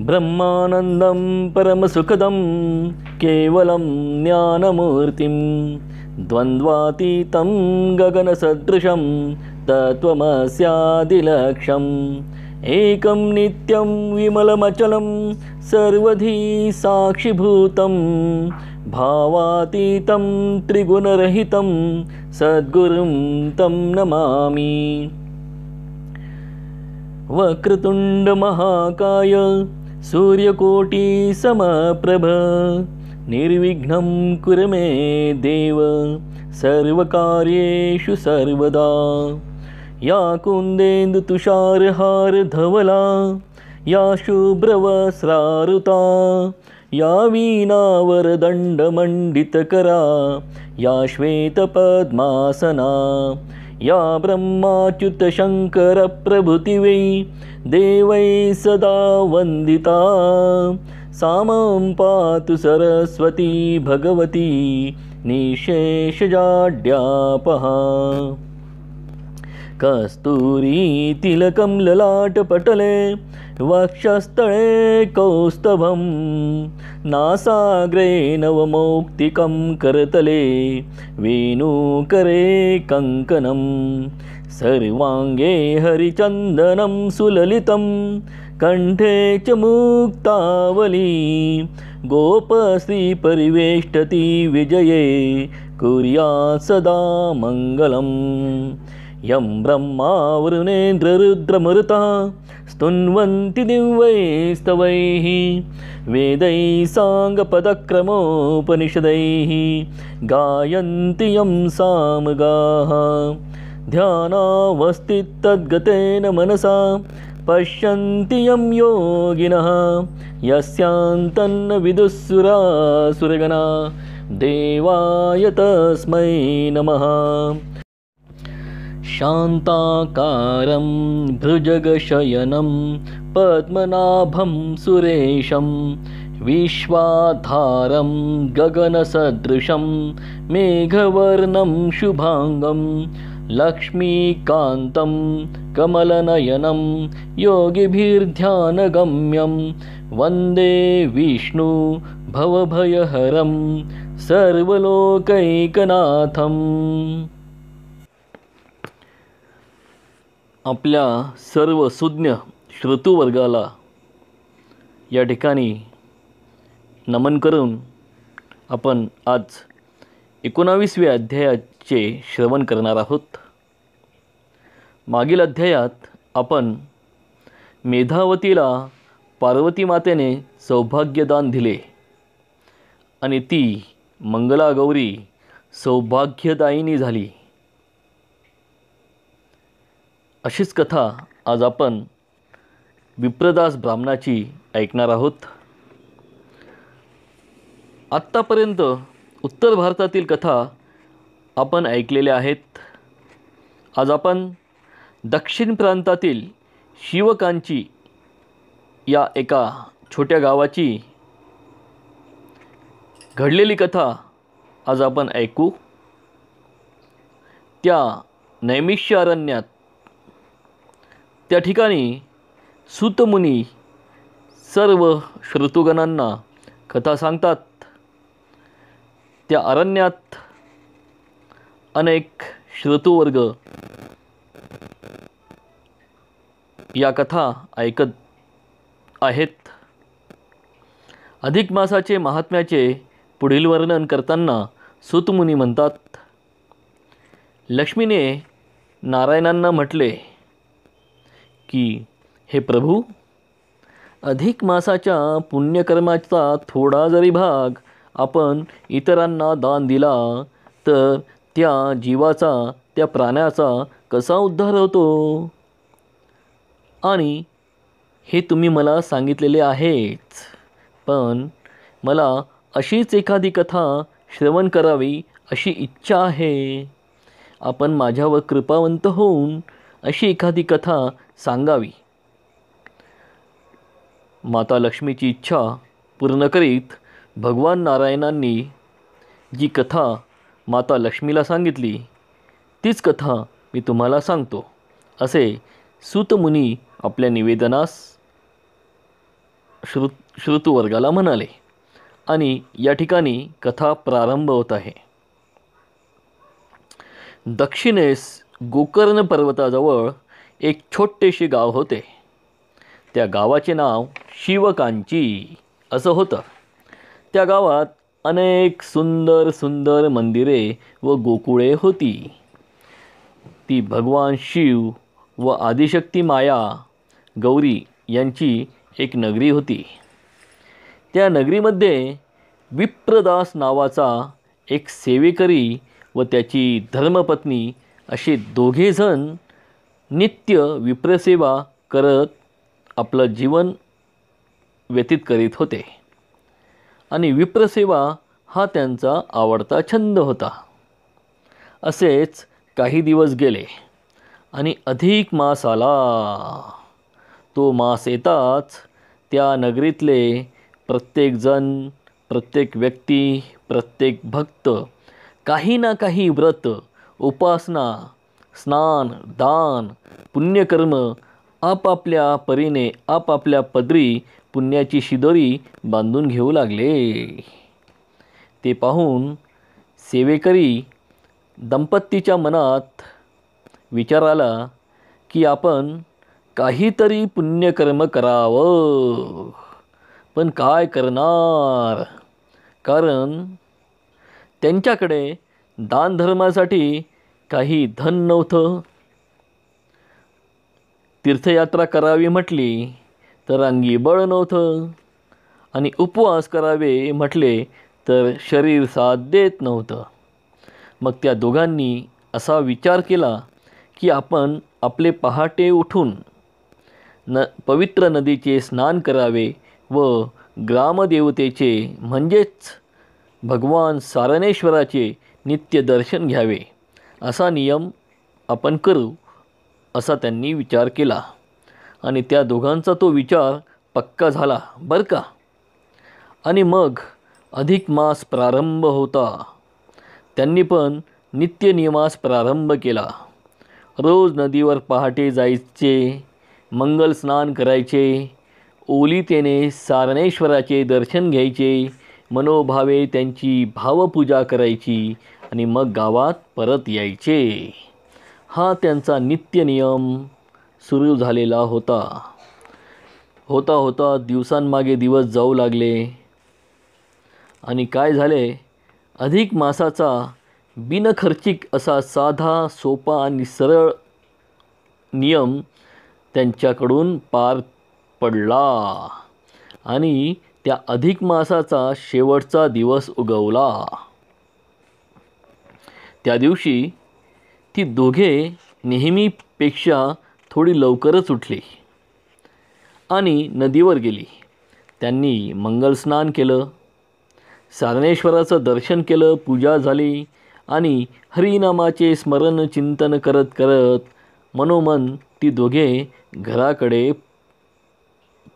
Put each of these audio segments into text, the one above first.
ब्रह्मानन्दं परमसुखदं केवलं ज्ञानमूर्तिं द्वन्द्वातीतं गगनसदृशं तत्त्वमस्यादिलक्ष्यम् एकं नित्यं विमलमचलं सर्वधी साक्षिभूतं। भावातीतं त्रिगुणरहितं सद्गुरुं तं नमामि वक्रतुण्डमहाकाय सूर्यकोटिसमप्रभ निर्विघ्नं कुर मे देव सर्वकार्येषु सर्वदा या कुन्देन्दुतुषारहारधवला या शुभ्रवस्रारुता या वीणावरदण्डमण्डितकरा या श्वेतपद्मासना या ब्रह्माच्युतशङ्करप्रभृतिवै देवै सदा वन्दिता सामं पातु सरस्वती भगवती निशेषजाड्यापहा कस्तूरीतिलकं ललाटपटले वक्षस्थले कौस्तभं नासाग्रे नवमौक्तिकं करतले वेणूकरे कङ्कनं सर्वाङ्गे हरिचन्दनं सुललितं कण्ठे च मुक्तावली परिवेष्टति विजये कुर्यात् सदा मङ्गलम् यं ब्रह्मावृणेन्द्ररुद्रमरुता स्तुन्वन्ति दिव्यैस्तवैः वेदैः साङ्गपदक्रमोपनिषदैः गायन्ति यं सामगाः गाः तद्गतेन मनसा पश्यन्ति यं योगिनः यस्यान्तन्न विदुःसुरासुरगणा देवाय तस्मै नमः शान्ताकारं भृजगशयनं पद्मनाभं सुरेशं विश्वाधारं गगनसदृशं मेघवर्णं शुभाङ्गं लक्ष्मीकान्तं कमलनयनं योगिभिर्ध्यानगम्यं वन्दे विष्णु भवभयहरं सर्वलोकैकनाथम् आपल्या सर्व सुज्ञ श्रोतुवर्गाला या ठिकाणी नमन करून आपण आज एकोणावीसव्या अध्यायाचे श्रवण करणार आहोत मागील अध्यायात आपण मेधावतीला पार्वती मातेने सौभाग्यदान दिले आणि ती मंगलागौरी सौभाग्यदायिनी झाली अशीच कथा आज आपण विप्रदास ब्राह्मणाची ऐकणार आहोत आत्तापर्यंत उत्तर भारतातील कथा आपण ऐकलेल्या आहेत आज आपण दक्षिण प्रांतातील शिवकांची या एका छोट्या गावाची घडलेली कथा आज आपण ऐकू त्या नैमिष्य अरण्यात त्या ठिकाणी सुतमुनी सर्व श्रुतुगणांना कथा सांगतात त्या अरण्यात अनेक श्रुतुवर्ग या कथा ऐकत आहेत अधिक मासाचे महात्म्याचे पुढील वर्णन करताना सुतमुनी म्हणतात लक्ष्मीने नारायणांना म्हटले की हे प्रभू अधिक मासाच्या पुण्यकर्माचा थोडा जरी भाग आपण इतरांना दान दिला तर त्या जीवाचा त्या प्राण्याचा कसा उद्धार होतो आणि हे तुम्ही मला सांगितलेले आहेच पण मला अशीच एखादी कथा श्रवण करावी अशी इच्छा आहे आपण माझ्यावर कृपावंत होऊन अशी एखादी कथा सांगावी माता लक्ष्मीची इच्छा पूर्ण करीत भगवान नारायणांनी जी कथा माता लक्ष्मीला सांगितली तीच कथा मी तुम्हाला सांगतो असे सुतमुनी आपल्या निवेदनास श्रुत श्रुतवर्गाला म्हणाले आणि या ठिकाणी कथा प्रारंभ होत आहे दक्षिणेस गोकर्ण पर्वताजवळ एक छोटेसे गाव होते त्या गावाचे नाव शिवकांची असं होतं त्या गावात अनेक सुंदर सुंदर मंदिरे व गोकुळे होती ती भगवान शिव व आदिशक्ती माया गौरी यांची एक नगरी होती त्या नगरीमध्ये विप्रदास नावाचा एक सेवेकरी व त्याची धर्मपत्नी असे दोघेजण नित्य विप्रसेवा करत आपलं जीवन व्यतीत करीत होते आणि विप्रसेवा हा त्यांचा आवडता छंद होता असेच काही दिवस गेले आणि अधिक मास आला तो मास येताच त्या नगरीतले प्रत्येकजण प्रत्येक व्यक्ती प्रत्येक भक्त काही ना काही व्रत उपासना स्नान दान पुण्यकर्म आपापल्या परीने आपापल्या पदरी पुण्याची शिदोरी बांधून घेऊ लागले ते पाहून सेवेकरी दंपत्तीच्या मनात विचार आला की आपण काहीतरी पुण्यकर्म करावं पण काय करणार कारण त्यांच्याकडे दानधर्मासाठी काही धन नव्हतं तीर्थयात्रा करावी म्हटली तर अंगी बळ नव्हतं आणि उपवास करावे म्हटले तर शरीर साथ देत नव्हतं मग त्या दोघांनी असा विचार केला की आपण आपले पहाटे उठून न पवित्र नदीचे स्नान करावे व ग्रामदेवतेचे म्हणजेच भगवान सारणेश्वराचे नित्य दर्शन घ्यावे असा नियम आपण करू असा त्यांनी विचार केला आणि त्या दोघांचा तो विचार पक्का झाला बरं का आणि मग अधिक मास प्रारंभ होता त्यांनी पण नित्य नियमास प्रारंभ केला रोज नदीवर पहाटे जायचे मंगल स्नान करायचे ओलितेने सारणेश्वराचे दर्शन घ्यायचे मनोभावे त्यांची भावपूजा करायची आणि मग गावात परत यायचे हा त्यांचा नित्य नियम सुरू झालेला होता होता होता दिवसांमागे दिवस जाऊ लागले आणि काय झाले अधिक मासाचा बिनखर्चिक असा साधा सोपा आणि सरळ नियम त्यांच्याकडून पार पडला आणि त्या अधिक मासाचा शेवटचा दिवस उगवला त्या दिवशी ती दोघे नेहमीपेक्षा थोडी लवकरच उठली आणि नदीवर गेली त्यांनी मंगलस्नान केलं सारणेश्वराचं दर्शन केलं पूजा झाली आणि हरिनामाचे स्मरण चिंतन करत करत मनोमन ती दोघे घराकडे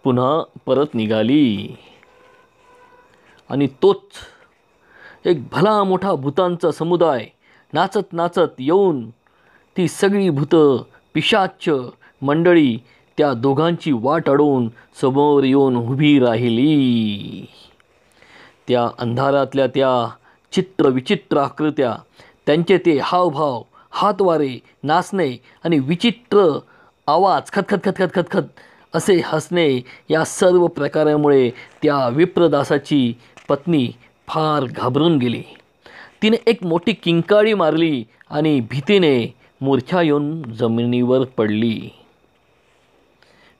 पुन्हा परत निघाली आणि तोच एक भला मोठा भूतांचा समुदाय नाचत नाचत येऊन ती सगळी भूतं पिशाच मंडळी त्या दोघांची वाट अडवून समोर येऊन उभी राहिली त्या अंधारातल्या त्या चित्रविचित्र आकृत्या त्यांचे ते हावभाव हातवारे नाचणे आणि विचित्र आवाज खतखत खतखत खतखत असे हसणे या सर्व प्रकारामुळे त्या विप्रदासाची पत्नी फार घाबरून गेली तिने एक मोठी किंकाळी मारली आणि भीतीने मूर्छा येऊन जमिनीवर पडली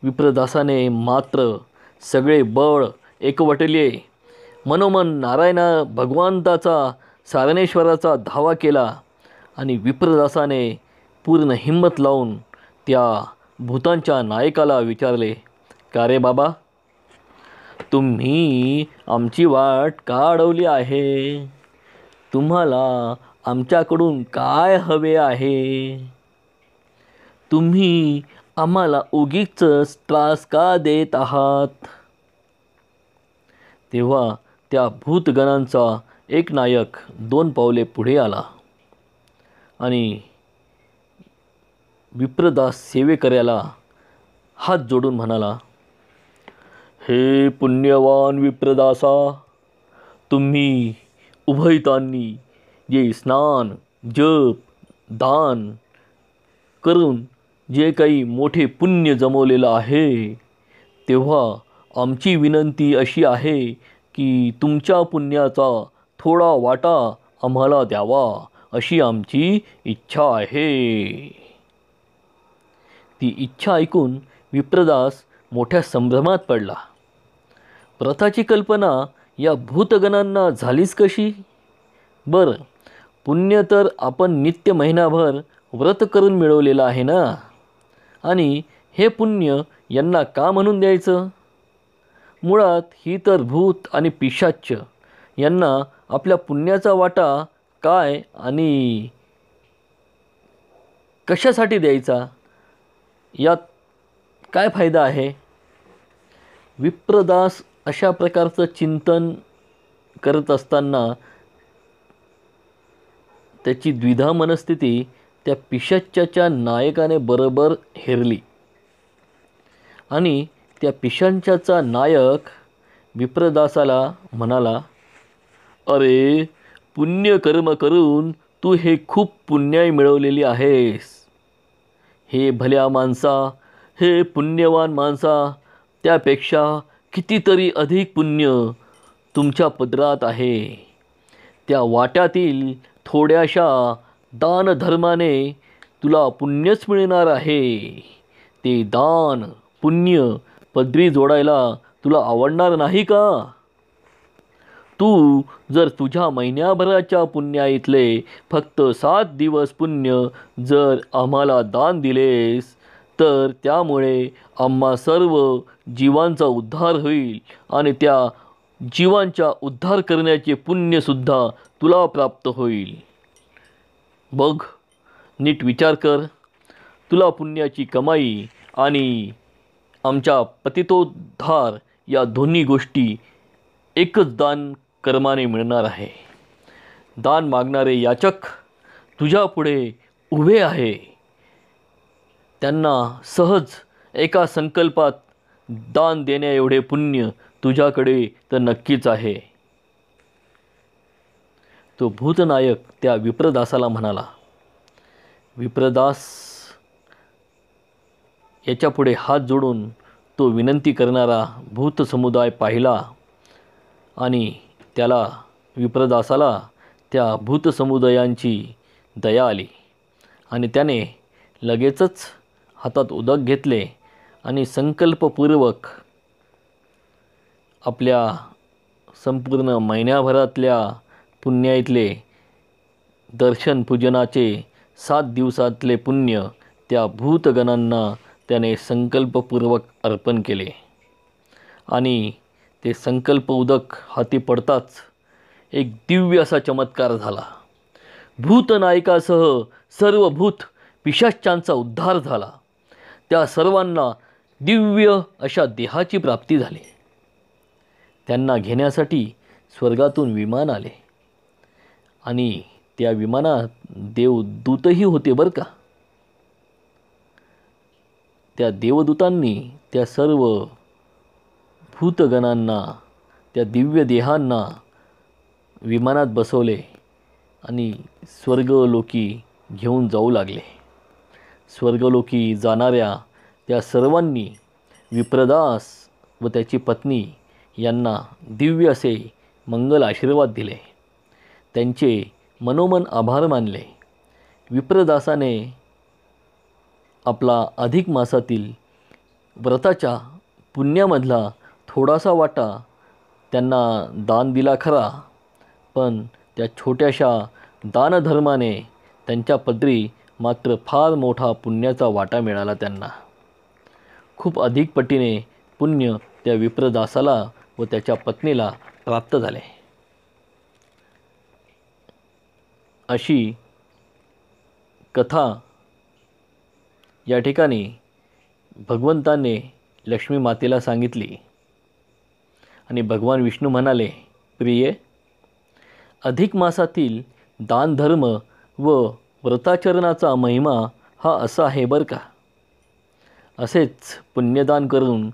विप्रदासाने मात्र सगळे बळ एकवटले मनोमन नारायणा भगवंताचा सारणेश्वराचा धावा केला आणि विप्रदासाने पूर्ण हिंमत लावून त्या भूतांच्या नायकाला विचारले का रे बाबा तुम्ही आमची वाट का अडवली आहे तुम्हाला आमच्याकडून काय हवे आहे तुम्ही आम्हाला उगीच त्रास का देत आहात तेव्हा त्या भूतगणांचा एक नायक दोन पावले पुढे आला आणि विप्रदास सेवेकऱ्याला हात जोडून म्हणाला हे पुण्यवान विप्रदासा तुम्ही उभयतांनी जे स्नान जप दान करून जे काही मोठे पुण्य जमवलेलं आहे तेव्हा आमची विनंती अशी आहे की तुमच्या पुण्याचा थोडा वाटा आम्हाला द्यावा अशी आमची इच्छा आहे ती इच्छा ऐकून विप्रदास मोठ्या संभ्रमात पडला प्रथाची कल्पना या भूतगणांना झालीच कशी बरं पुण्य तर आपण नित्य महिनाभर व्रत करून मिळवलेलं आहे ना आणि हे पुण्य यांना का म्हणून द्यायचं मुळात ही तर भूत आणि पिशाच्य? यांना आपल्या पुण्याचा वाटा काय आणि कशासाठी द्यायचा यात काय फायदा आहे विप्रदास अशा प्रकारचं चिंतन करत असताना त्याची द्विधा मनस्थिती त्या पिशाच्याच्या नायकाने बरोबर हेरली आणि त्या पिशांच्याचा नायक विप्रदासाला म्हणाला अरे पुण्य कर्म करून तू हे खूप पुण्याय मिळवलेली आहेस हे भल्या माणसा हे पुण्यवान माणसा त्यापेक्षा कितीतरी अधिक पुण्य तुमच्या पदरात आहे त्या वाट्यातील थोड्याशा दानधर्माने तुला पुण्यच मिळणार आहे ते दान पुण्य पदरी जोडायला तुला आवडणार नाही का तू जर तुझ्या महिन्याभराच्या पुण्या इथले फक्त सात दिवस पुण्य जर आम्हाला दान दिलेस तर त्यामुळे आम्हा सर्व जीवांचा उद्धार होईल आणि त्या जीवांचा उद्धार करण्याचे पुण्यसुद्धा तुला प्राप्त होईल बघ नीट विचार कर तुला पुण्याची कमाई आणि आमच्या पतितोद्धार या दोन्ही गोष्टी एकच दान कर्माने मिळणार आहे दान मागणारे याचक तुझ्यापुढे उभे आहे त्यांना सहज एका संकल्पात दान देण्याएवढे पुण्य तुझ्याकडे तर नक्कीच आहे तो भूतनायक त्या विप्रदासाला म्हणाला विप्रदास याच्यापुढे हात जोडून तो विनंती करणारा भूत समुदाय पाहिला आणि त्याला विप्रदासाला त्या भूतसमुदायांची दया आली आणि त्याने लगेचच हातात उदक घेतले आणि संकल्पपूर्वक आपल्या संपूर्ण महिन्याभरातल्या पुण्याईतले दर्शन पूजनाचे सात दिवसातले पुण्य त्या भूतगणांना त्याने संकल्पपूर्वक अर्पण केले आणि ते संकल्प उदक हाती पडताच एक दिव्य असा चमत्कार झाला भूतनायकासह सर्व भूत पिशाच्चांचा उद्धार झाला त्या सर्वांना दिव्य अशा देहाची प्राप्ती झाली त्यांना घेण्यासाठी स्वर्गातून विमान आले आणि त्या विमानात देवदूतही होते बरं का त्या देवदूतांनी त्या सर्व भूतगणांना त्या दिव्य देहांना विमानात बसवले आणि स्वर्गलोकी घेऊन जाऊ लागले स्वर्गलोकी जाणाऱ्या त्या सर्वांनी विप्रदास व त्याची पत्नी यांना दिव्य असे मंगल आशीर्वाद दिले त्यांचे मनोमन आभार मानले विप्रदासाने आपला अधिक मासातील व्रताच्या पुण्यामधला थोडासा वाटा त्यांना दान दिला खरा पण त्या छोट्याशा दानधर्माने त्यांच्या पदरी मात्र फार मोठा पुण्याचा वाटा मिळाला त्यांना खूप अधिक पटीने पुण्य त्या विप्रदासाला व त्याच्या पत्नीला प्राप्त झाले अशी कथा या ठिकाणी भगवंताने लक्ष्मी मातेला सांगितली आणि भगवान विष्णू म्हणाले प्रिय अधिक मासातील दानधर्म व व्रताचरणाचा महिमा हा असा आहे बरं का असेच पुण्यदान करून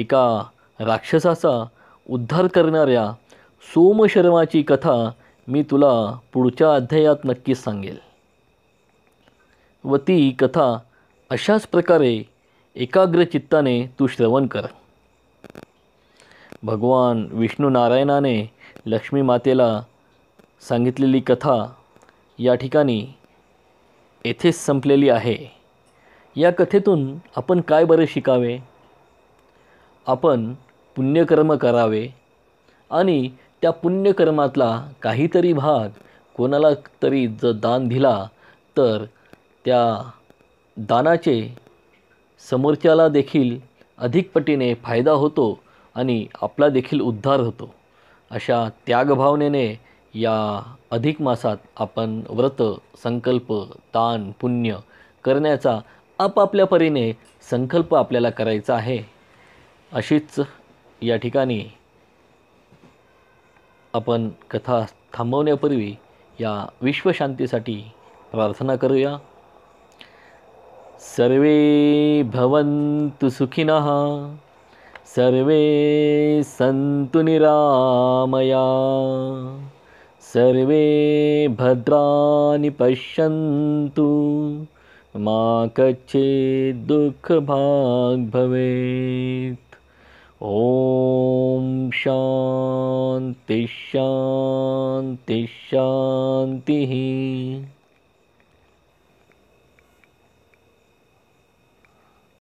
एका राक्षसाचा उद्धार करणाऱ्या सोमशर्माची कथा मी तुला पुढच्या अध्यायात नक्कीच सांगेल व ती कथा अशाच प्रकारे एकाग्र चित्ताने तू श्रवण कर भगवान विष्णू नारायणाने लक्ष्मी मातेला सांगितलेली कथा या ठिकाणी येथेच संपलेली आहे या कथेतून आपण काय बरे शिकावे आपण पुण्यकर्म करावे आणि त्या पुण्यकर्मातला काहीतरी भाग कोणाला तरी जर दान दिला तर त्या दानाचे समोरच्याला देखील अधिक पटीने फायदा होतो आणि आपला देखील उद्धार होतो अशा त्यागभावनेने या अधिक मासात आपण व्रत संकल्प तान पुण्य करण्याचा आपापल्या परीने संकल्प आपल्याला करायचा आहे अशीच या ठिकाणी आपण कथा थांबवण्यापूर्वी या विश्वशांतीसाठी प्रार्थना करूया सर्वे भवन्तु सुखिनः सर्वे सन्तु निरामया सर्वे भद्राणि पश्यन्तु मा कच्छेत् दुःखभाग् भवेत् ॐ शान्ति शान्ति शान्तिः